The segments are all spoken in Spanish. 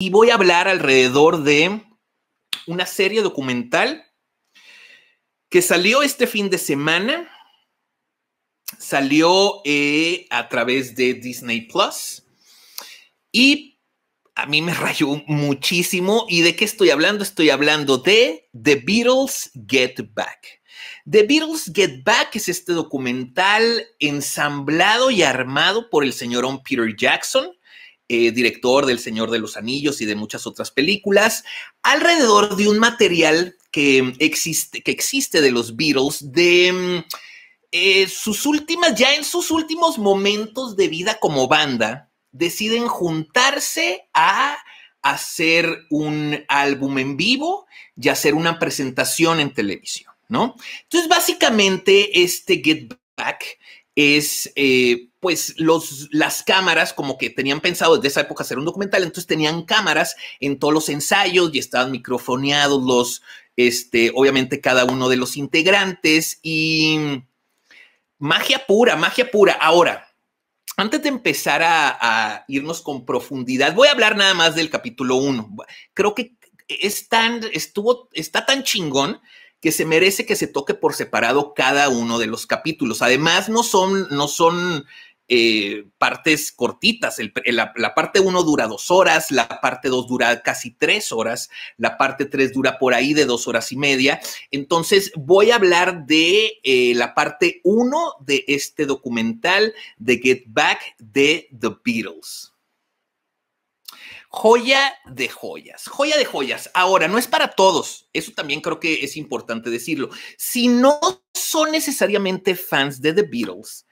y voy a hablar alrededor de una serie documental que salió este fin de semana. Salió eh, a través de Disney Plus y a mí me rayó muchísimo. ¿Y de qué estoy hablando? Estoy hablando de The Beatles Get Back. The Beatles Get Back es este documental ensamblado y armado por el señor Peter Jackson, eh, director del Señor de los Anillos y de muchas otras películas, alrededor de un material que mm, existe, que existe de los Beatles, de mm, eh, sus últimas, ya en sus últimos momentos de vida como banda, deciden juntarse a hacer un álbum en vivo y hacer una presentación en televisión, ¿no? Entonces, básicamente, este Get Back es eh, pues los, las cámaras, como que tenían pensado desde esa época hacer un documental, entonces tenían cámaras en todos los ensayos y estaban microfoneados los, este, obviamente cada uno de los integrantes y magia pura, magia pura. Ahora, antes de empezar a, irnos con profundidad, voy a hablar nada más del capítulo 1. Creo que es estuvo, está tan chingón que se merece que se toque por separado cada uno de los capítulos. Además, no son, no son eh, partes cortitas. la, parte 1 dura dos horas, la parte 2 dura casi tres horas, la parte 3 dura por ahí de dos horas y media. Entonces voy a hablar de eh, la parte 1 de este documental de Get Back de The Beatles. Joya de joyas, joya de joyas. Ahora, no es para todos, eso también creo que es importante decirlo. Si no son necesariamente fans de The Beatles,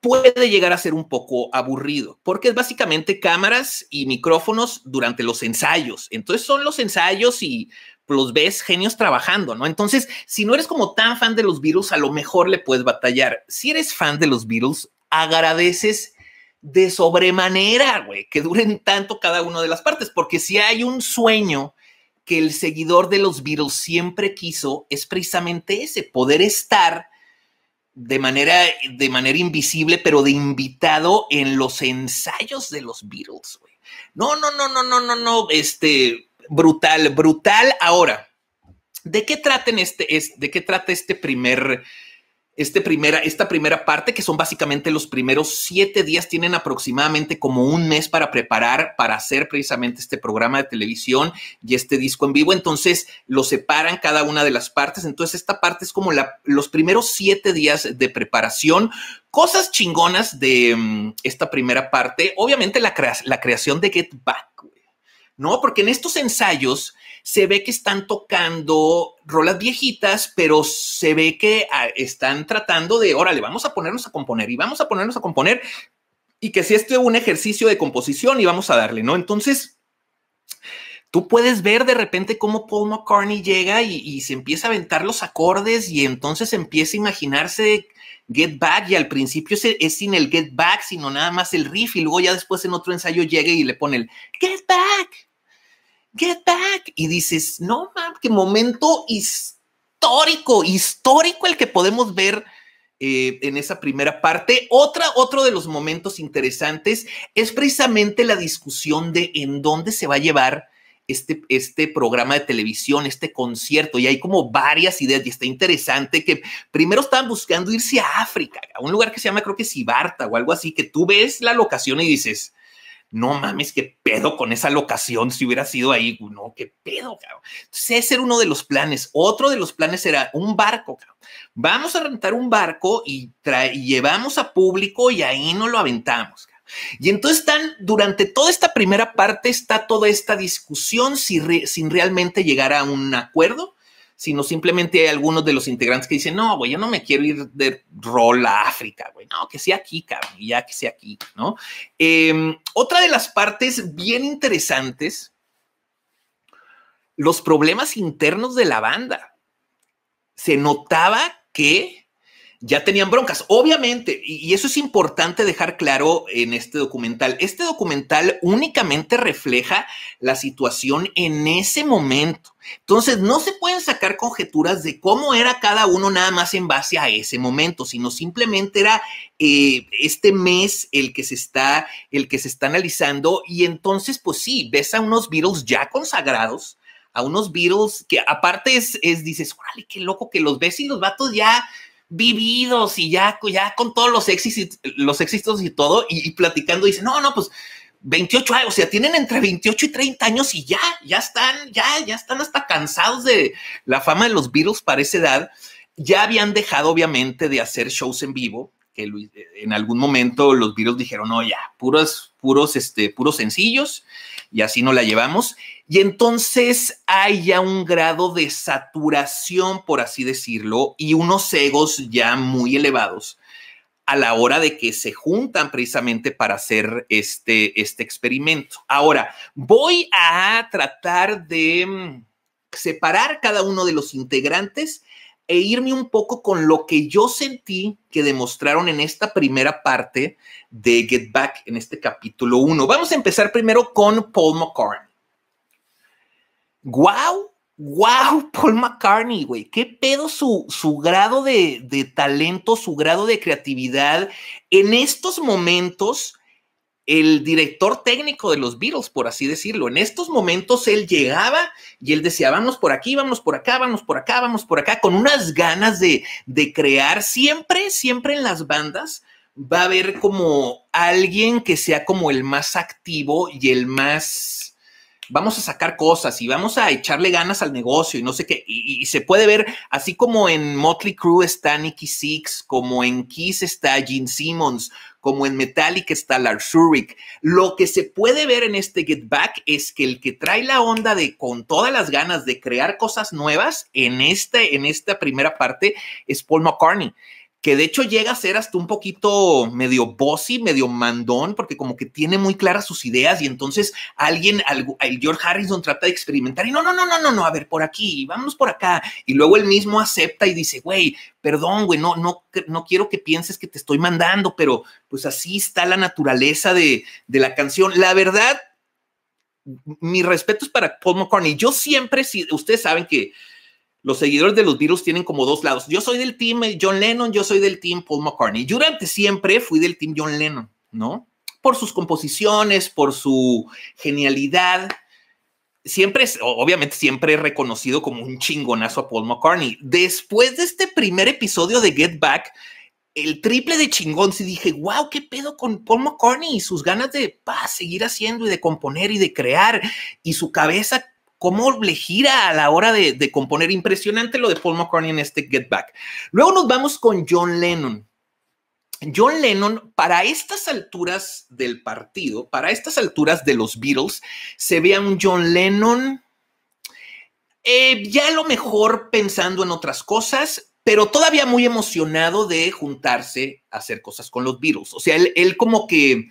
puede llegar a ser un poco aburrido, porque es básicamente cámaras y micrófonos durante los ensayos. Entonces son los ensayos y los ves genios trabajando, ¿no? Entonces, si no eres como tan fan de los Beatles, a lo mejor le puedes batallar. Si eres fan de los Beatles, agradeces de sobremanera, güey, que duren tanto cada una de las partes, porque si hay un sueño que el seguidor de los Beatles siempre quiso, es precisamente ese, poder estar de manera, de manera invisible, pero de invitado en los ensayos de los Beatles, güey. No, no, no, no, no, no, no, este, brutal, brutal. Ahora, ¿de qué, traten este, es, ¿de qué trata este primer este primera, esta primera parte, que son básicamente los primeros siete días, tienen aproximadamente como un mes para preparar, para hacer precisamente este programa de televisión y este disco en vivo. Entonces, lo separan cada una de las partes. Entonces, esta parte es como la, los primeros siete días de preparación. Cosas chingonas de mm, esta primera parte. Obviamente, la, la creación de Get Back, ¿no? Porque en estos ensayos se ve que están tocando rolas viejitas, pero se ve que ah, están tratando de, órale, vamos a ponernos a componer y vamos a ponernos a componer y que si esto es un ejercicio de composición y vamos a darle, ¿no? Entonces, tú puedes ver de repente cómo Paul McCartney llega y, se empieza a aventar los acordes y entonces empieza a imaginarse Get Back y al principio es, es, sin el Get Back, sino nada más el riff y luego ya después en otro ensayo llega y le pone el Get Back Get Back. Y dices, no, qué momento histórico, histórico el que podemos ver eh, en esa primera parte. Otra, otro de los momentos interesantes es precisamente la discusión de en dónde se va a llevar este, este, programa de televisión, este concierto, y hay como varias ideas, y está interesante que primero estaban buscando irse a África, a un lugar que se llama, creo que Sibarta o algo así, que tú ves la locación y dices, no mames, qué pedo con esa locación si hubiera sido ahí, no, qué pedo, cabrón. ese era uno de los planes. Otro de los planes era un barco, Vamos a rentar un barco y, llevamos a público y ahí no lo aventamos. Y entonces están, durante toda esta primera parte está toda esta discusión sin realmente llegar a un acuerdo sino simplemente hay algunos de los integrantes que dicen, no, güey, yo no me quiero ir de rol a África, güey, no, que sea aquí, cabrón, ya que sea aquí, ¿no? Em, otra de las partes bien interesantes, los problemas internos de la banda. Se notaba que ya tenían broncas, obviamente, y, eso es importante dejar claro en este documental. Este documental únicamente refleja la situación en ese momento. Entonces, no se pueden sacar conjeturas de cómo era cada uno nada más en base a ese momento, sino simplemente era eh, este mes el que se está, el que se está analizando. Y entonces, pues sí, ves a unos Beatles ya consagrados, a unos Beatles que aparte es, es dices, qué loco que los ves y los vatos ya vividos y ya, con todos los, éxitos los éxitos y todo, y, y platicando, dice, no, no, pues 28 años, o sea, tienen entre 28 y 30 años y ya, ya están, ya, ya están hasta cansados de la fama de los Beatles para esa edad. Ya habían dejado, obviamente, de hacer shows en vivo, que eh, en algún momento los Beatles dijeron, no, ya, puros, puros, este, puros sencillos y así no la llevamos. Y entonces hay ya un grado de saturación, por así decirlo, y unos egos ya muy elevados a la hora de que se juntan precisamente para hacer este, este experimento. Ahora, voy a tratar de mm, separar cada uno de los integrantes e irme un poco con lo que yo sentí que demostraron en esta primera parte de Get Back, en este capítulo 1. Vamos a empezar primero con Paul McCartney. ¡Wow! ¡Guau, Paul McCartney, güey. ¿Qué pedo su, grado de, de talento, su grado de creatividad en estos momentos? el director técnico de los Beatles, por así decirlo. En estos momentos él llegaba y él decía, vamos por aquí, vamos por acá, vamos por acá, vamos por acá, con unas ganas de, crear. Siempre, siempre en las bandas va a haber como alguien que sea como el más activo y el más... Vamos a sacar cosas y vamos a echarle ganas al negocio y no sé qué. Y, se puede ver, así como en Motley Crue está Nicky Six, como en Kiss está Gene Simmons, como en Metallic está Lars Ulrich. Lo que se puede ver en este Get Back es que el que trae la onda de con todas las ganas de crear cosas nuevas en, este, en esta primera parte es Paul McCartney que de hecho llega a ser hasta un poquito medio bossy, medio mandón, porque como que tiene muy claras sus ideas y entonces alguien, el George Harrison trata de experimentar y no, no, no, no, no, no, a ver, por aquí, vamos por acá. Y luego él mismo acepta y dice, güey, perdón, güey, no, no, no quiero que pienses que te estoy mandando, pero pues así está la naturaleza de, de la canción. La verdad, mi respeto es para Paul McCartney. Yo siempre, si ustedes saben que los seguidores de los virus tienen como dos lados. Yo soy del team eh, John Lennon, yo soy del team Paul McCartney. durante siempre fui del team John Lennon, ¿no? Por sus composiciones, por su genialidad. Siempre, obviamente, siempre he reconocido como un chingonazo a Paul McCartney. Después de este primer episodio de Get Back, el triple de chingón, si dije, wow, qué pedo con Paul McCartney y sus ganas de seguir haciendo y de componer y de crear y su cabeza cómo le gira a la hora de, componer. Impresionante lo de Paul McCartney en este Get Back. Luego nos vamos con John Lennon. John Lennon, para estas alturas del partido, para estas alturas de los Beatles, se ve a un John Lennon eh, ya a lo mejor pensando en otras cosas, pero todavía muy emocionado de juntarse a hacer cosas con los Beatles. O sea, él como que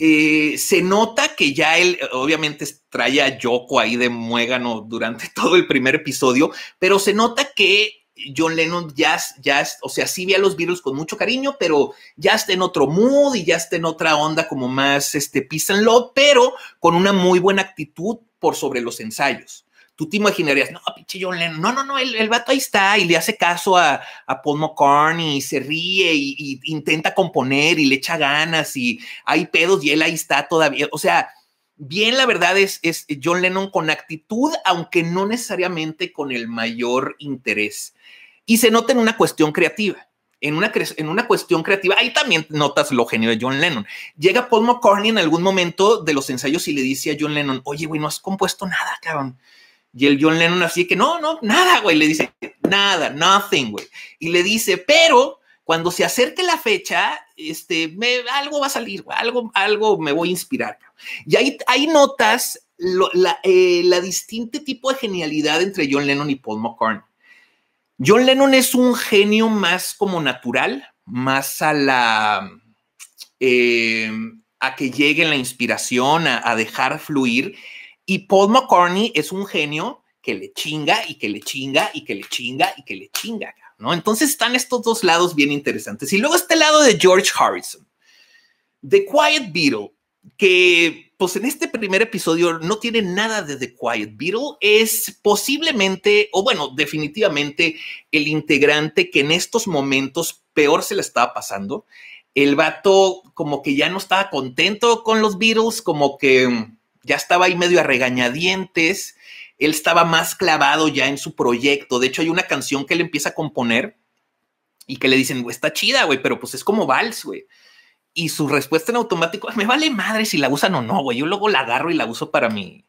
eh, se nota que ya él, obviamente trae a Yoko ahí de muégano durante todo el primer episodio, pero se nota que John Lennon ya, ya, o sea, sí ve a los virus con mucho cariño, pero ya está en otro mood y ya está en otra onda como más este peace pero con una muy buena actitud por sobre los ensayos tú te imaginarías, no, pinche John Lennon, no, no, no, el, vato ahí está y le hace caso a, a Paul McCartney y se ríe y, intenta componer y le echa ganas y hay pedos y él ahí está todavía. O sea, bien la verdad es, es John Lennon con actitud, aunque no necesariamente con el mayor interés. Y se nota en una cuestión creativa. En una, en una cuestión creativa, ahí también notas lo genio de John Lennon. Llega Paul McCartney en algún momento de los ensayos y le dice a John Lennon, oye, güey, no has compuesto nada, cabrón y el John Lennon así que no, no, nada, güey, le dice, nada, nothing, güey. Y le dice, pero cuando se acerque la fecha, este, me, algo va a salir, güey, algo, algo me voy a inspirar. Y ahí, notas eh, la, distinta tipo de genialidad entre John Lennon y Paul McCartney. John Lennon es un genio más como natural, más a la... Eh, a que llegue la inspiración, a dejar fluir. Y Paul McCartney es un genio que le chinga y que le chinga y que le chinga y que le chinga, ¿no? Entonces están estos dos lados bien interesantes. Y luego este lado de George Harrison, The Quiet Beetle, que pues en este primer episodio no tiene nada de The Quiet Beetle, es posiblemente, o bueno, definitivamente el integrante que en estos momentos peor se le estaba pasando. El vato como que ya no estaba contento con los Beatles, como que ya estaba ahí medio a regañadientes, él estaba más clavado ya en su proyecto. De hecho, hay una canción que él empieza a componer y que le dicen, está chida, güey, pero pues es como vals, güey. Y su respuesta en automático, me vale madre si la usan o no, güey. Yo luego la agarro y la uso para mi,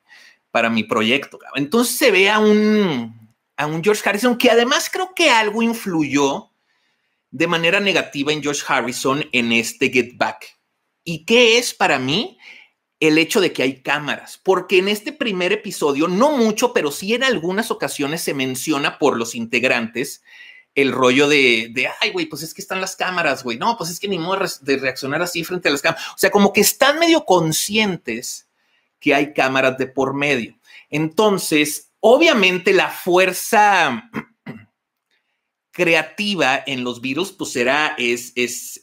para mi proyecto. Entonces se ve a un, a un George Harrison que además creo que algo influyó de manera negativa en George Harrison en este Get Back. ¿Y qué es para mí? el hecho de que hay cámaras, porque en este primer episodio, no mucho, pero sí en algunas ocasiones se menciona por los integrantes el rollo de, de ay, güey, pues es que están las cámaras, güey, no, pues es que ni modo de reaccionar así frente a las cámaras. O sea, como que están medio conscientes que hay cámaras de por medio. Entonces, obviamente la fuerza creativa en los Beatles, pues será es, es,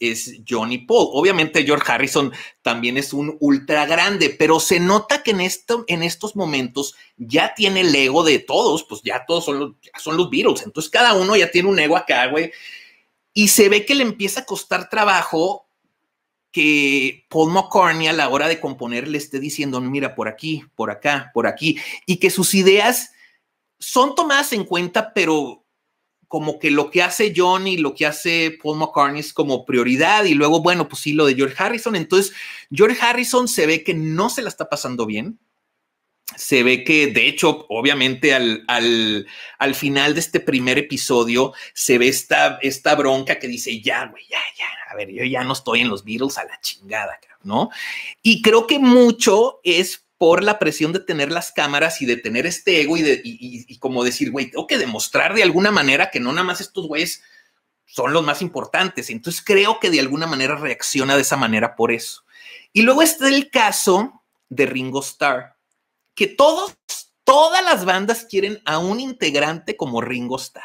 Johnny Paul. Obviamente George Harrison también es un ultra grande, pero se nota que en, esto, en estos momentos ya tiene el ego de todos, pues ya todos son los, son los Beatles, entonces cada uno ya tiene un ego acá, güey. Y se ve que le empieza a costar trabajo que Paul McCartney a la hora de componer le esté diciendo, mira, por aquí, por acá, por aquí, y que sus ideas son tomadas en cuenta, pero como que lo que hace Johnny, lo que hace Paul McCartney es como prioridad y luego, bueno, pues sí, lo de George Harrison. Entonces, George Harrison se ve que no se la está pasando bien. Se ve que, de hecho, obviamente al, final de este primer episodio se ve esta, esta bronca que dice, ya, güey, ya, ya, a ver, yo ya no estoy en los Beatles a la chingada, ¿no? Y creo que mucho es por la presión de tener las cámaras y de tener este ego y, como decir, güey, tengo que demostrar de alguna manera que no nada más estos güeyes son los más importantes. Entonces creo que de alguna manera reacciona de esa manera por eso. Y luego está el caso de Ringo Starr, que todos, todas las bandas quieren a un integrante como Ringo Starr.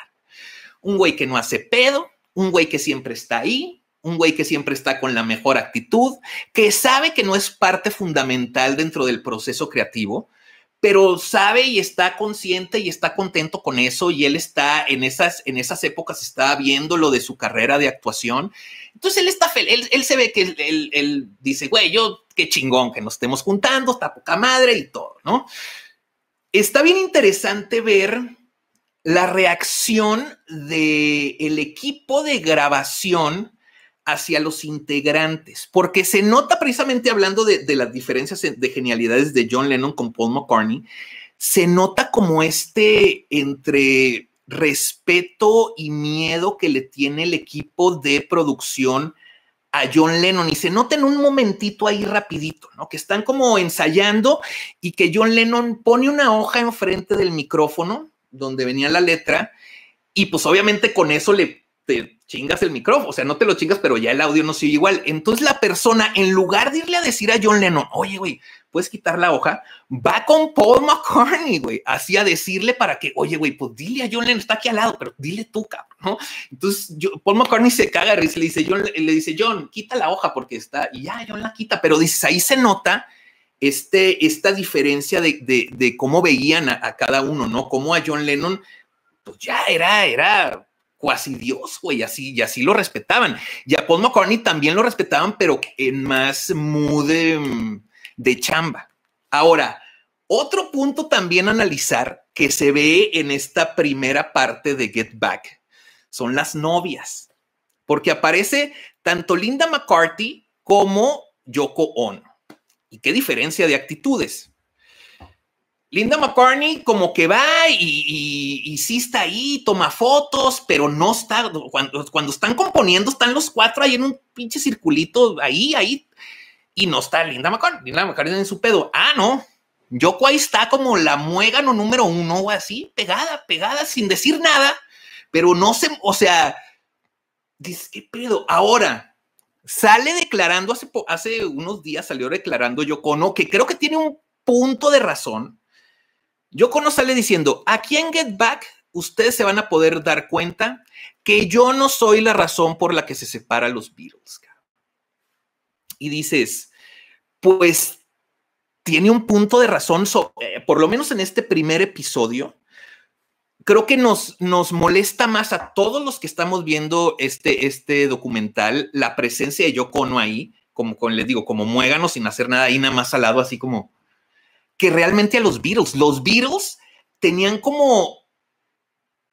Un güey que no hace pedo, un güey que siempre está ahí, un güey que siempre está con la mejor actitud, que sabe que no es parte fundamental dentro del proceso creativo, pero sabe y está consciente y está contento con eso y él está en esas, en esas épocas, está viendo lo de su carrera de actuación. Entonces él está feliz, él, se ve que él, dice, güey, yo qué chingón que nos estemos juntando, está poca madre y todo, ¿no? Está bien interesante ver la reacción del el equipo de grabación hacia los integrantes, porque se nota precisamente hablando de, las diferencias de genialidades de John Lennon con Paul McCartney, se nota como este entre respeto y miedo que le tiene el equipo de producción a John Lennon y se nota en un momentito ahí rapidito, ¿no? Que están como ensayando y que John Lennon pone una hoja enfrente del micrófono donde venía la letra y pues obviamente con eso le te chingas el micrófono, o sea, no te lo chingas, pero ya el audio no sigue igual. Entonces la persona, en lugar de irle a decir a John Lennon, oye, güey, puedes quitar la hoja, va con Paul McCartney, güey, así a decirle para que, oye, güey, pues dile a John Lennon, está aquí al lado, pero dile tú, cabrón, ¿no? Entonces yo, Paul McCartney se caga, le dice, John, le dice, John, quita la hoja porque está, y ya, John la quita, pero dices, ahí se nota este, esta diferencia de, de, cómo veían a, a, cada uno, ¿no? Como a John Lennon, pues ya era, era cuasi Dios, güey, así, y así lo respetaban. Y a Paul McCartney también lo respetaban, pero en más mood de, chamba. Ahora, otro punto también analizar que se ve en esta primera parte de Get Back son las novias, porque aparece tanto Linda McCarthy como Yoko Ono. ¿Y qué diferencia de actitudes? Linda McCartney como que va y, y, sí está ahí, toma fotos, pero no está, cuando, están componiendo están los cuatro ahí en un pinche circulito, ahí, ahí, y no está Linda McCartney, Linda McCartney en su pedo. Ah, no, Yoko ahí está como la muégano número uno así, pegada, pegada, sin decir nada, pero no se, o sea, dice, ¿qué pedo? Ahora, sale declarando, hace, hace unos días salió declarando Yoko, no, que creo que tiene un punto de razón, Yocono sale diciendo, aquí en Get Back ustedes se van a poder dar cuenta que yo no soy la razón por la que se separan los Beatles. Y dices, pues tiene un punto de razón, eh, por lo menos en este primer episodio, creo que nos, nos molesta más a todos los que estamos viendo este, este documental la presencia de Yocono ahí, como les digo, como muéganos sin hacer nada ahí, nada más al lado, así como que realmente a los Beatles. Los Beatles tenían como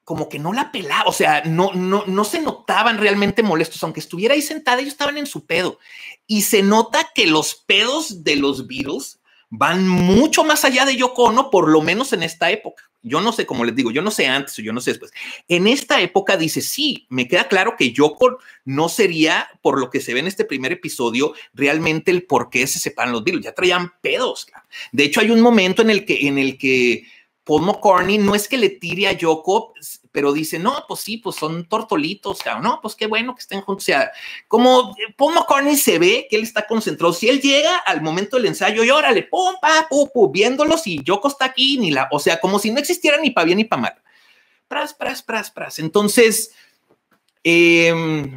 como que no la pelaba, o sea, no, no, no se notaban realmente molestos, aunque estuviera ahí sentada, ellos estaban en su pedo. Y se nota que los pedos de los Beatles van mucho más allá de Yoko no por lo menos en esta época. Yo no sé, como les digo, yo no sé antes o yo no sé después. En esta época dice, sí, me queda claro que Yoko no sería, por lo que se ve en este primer episodio, realmente el por qué se separan los virus. Ya traían pedos. De hecho, hay un momento en el que, en el que Paul McCartney no es que le tire a Yoko, pero dice, no, pues sí, pues son tortolitos, cabrón. No, pues qué bueno que estén juntos. O sea, como eh, Paul McCartney se ve que él está concentrado. Si él llega al momento del ensayo y órale, pum, pa, pum, pum, viéndolos y Yoko está aquí, ni la, o sea, como si no existiera ni para bien ni para mal. Pras, pras, pras, pras. Entonces, eh,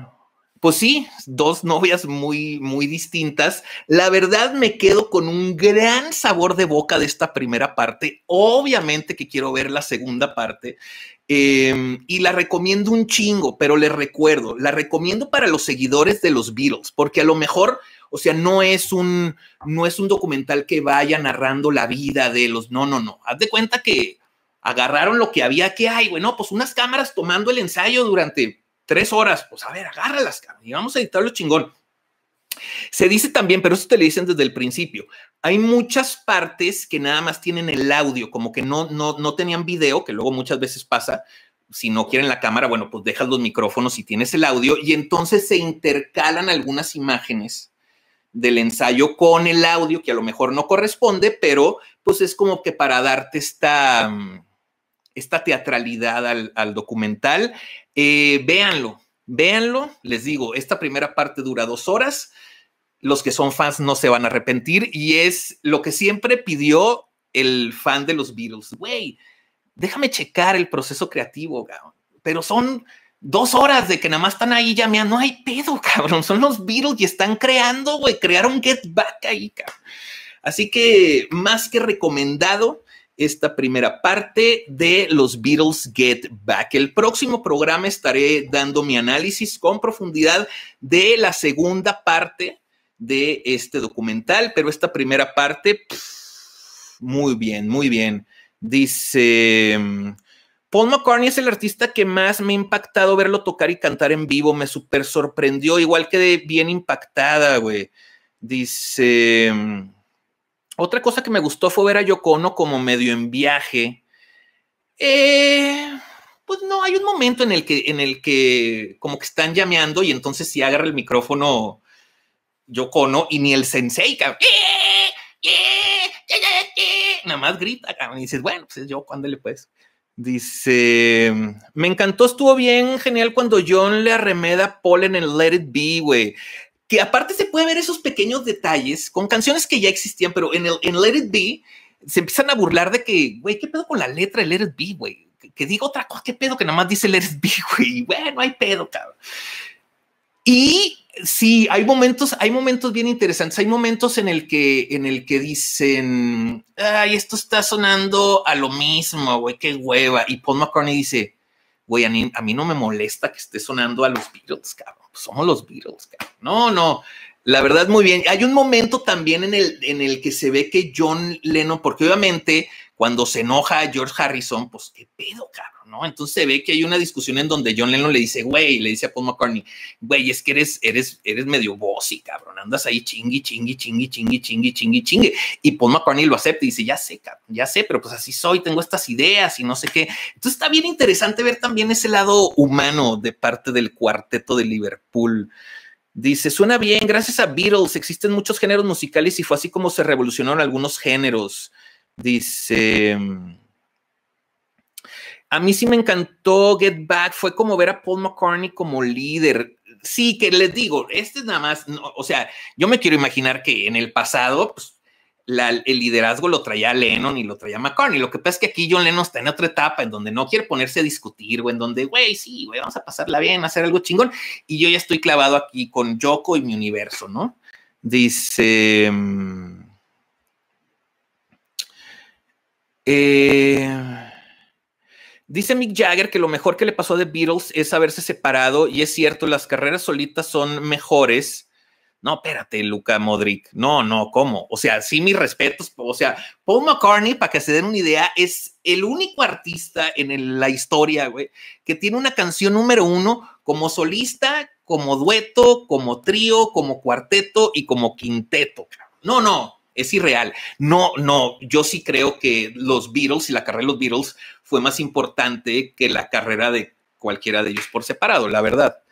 pues sí, dos novias muy, muy distintas. La verdad me quedo con un gran sabor de boca de esta primera parte. Obviamente que quiero ver la segunda parte. Em, y la recomiendo un chingo, pero les recuerdo, la recomiendo para los seguidores de los Beatles, porque a lo mejor, o sea, no es un, no es un documental que vaya narrando la vida de los, no, no, no. Haz de cuenta que agarraron lo que había que hay, bueno, pues unas cámaras tomando el ensayo durante tres horas, pues a ver, agárralas, y vamos a editarlo chingón. Se dice también, pero eso te lo dicen desde el principio, hay muchas partes que nada más tienen el audio, como que no, no, no tenían video, que luego muchas veces pasa, si no quieren la cámara, bueno, pues dejas los micrófonos y tienes el audio y entonces se intercalan algunas imágenes del ensayo con el audio que a lo mejor no corresponde, pero pues es como que para darte esta mm, esta teatralidad al, documental. Eh, véanlo, véanlo. Les digo, esta primera parte dura dos horas. Los que son fans no se van a arrepentir y es lo que siempre pidió el fan de los Beatles. Güey, déjame checar el proceso creativo, pero son dos horas de que nada más están ahí ya no hay pedo, cabrón. Son los Beatles y están creando, güey, crearon Get Back ahí, cabrón. Así que más que recomendado, esta primera parte de los Beatles Get Back. El próximo programa estaré dando mi análisis con profundidad de la segunda parte de este documental, pero esta primera parte, muy bien, muy bien. Dice, Paul McCartney es el artista que más me ha impactado verlo tocar y cantar en vivo, me súper sorprendió, igual quedé bien impactada, güey. Dice... Otra cosa que me gustó fue ver a Yoko como medio en viaje. Eh, pues no, hay un momento en el que, en el que como que están llameando y entonces si agarra el micrófono Yoko y ni el sensei, eh, eh, Nada más grita, Y dices, bueno, pues es Yoko, ándale pues. Dice, me encantó, estuvo bien, genial cuando John le arremeda polen en Let It Be, güey que aparte se puede ver esos pequeños detalles con canciones que ya existían, pero en, el, en Let It Be se empiezan a burlar de que, güey, ¿qué pedo con la letra de Let It Be, güey? Que, digo otra cosa, ¿qué pedo que nada más dice Let It Be, güey? Bueno, hay pedo, cabrón. Y sí, hay momentos, hay momentos bien interesantes. Hay momentos en el que, en el que dicen, ay, esto está sonando a lo mismo, güey, qué hueva. Y Paul McCartney dice, güey, a mí no me molesta que esté sonando a los Beatles, cabrón. Pues, somos los Beatles, No, no. La verdad, muy bien. Hay un momento también en el, en el que se ve que John Lennon, porque obviamente cuando se enoja George Harrison, pues qué pedo, cara. Entonces se ve que hay una discusión en donde John Lennon le dice, güey, le dice a Paul McCartney, güey, es que eres, eres, eres medio bossy, cabrón, andas ahí chingui, chingui, chingui, chingui, chingui, chingui, chingui. Y Paul McCartney lo acepta y dice, ya sé, cabrón, ya sé, pero pues así soy, tengo estas ideas y no sé qué. Entonces está bien interesante ver también ese lado humano de parte del cuarteto de Liverpool. Dice, suena bien, gracias a Beatles existen muchos géneros musicales y fue así como se revolucionaron algunos géneros. Dice... A mí sí me encantó Get Back, fue como ver a Paul McCartney como líder. Sí, que les digo, este es nada más, o sea, yo me quiero imaginar que en el pasado, pues, el liderazgo lo traía Lennon y lo traía McCartney. Lo que pasa es que aquí John Lennon está en otra etapa en donde no quiere ponerse a discutir o en donde, güey, sí, güey, vamos a pasarla bien, hacer algo chingón. Y yo ya estoy clavado aquí con Yoko y mi universo, ¿no? Dice... Mm, eh, Dice Mick Jagger que lo mejor que le pasó de The Beatles es haberse separado y es cierto, las carreras solitas son mejores. No, espérate, Luca Modric. No, no, ¿cómo? O sea, sí, mis respetos. O sea, Paul McCartney, para que se den una idea, es el único artista en la historia, güey, que tiene una canción número uno como solista, como dueto, como trío, como cuarteto y como quinteto. No, no, es irreal. No, no, yo sí creo que los Beatles y la carrera de los Beatles fue más importante que la carrera de cualquiera de ellos por separado, la verdad.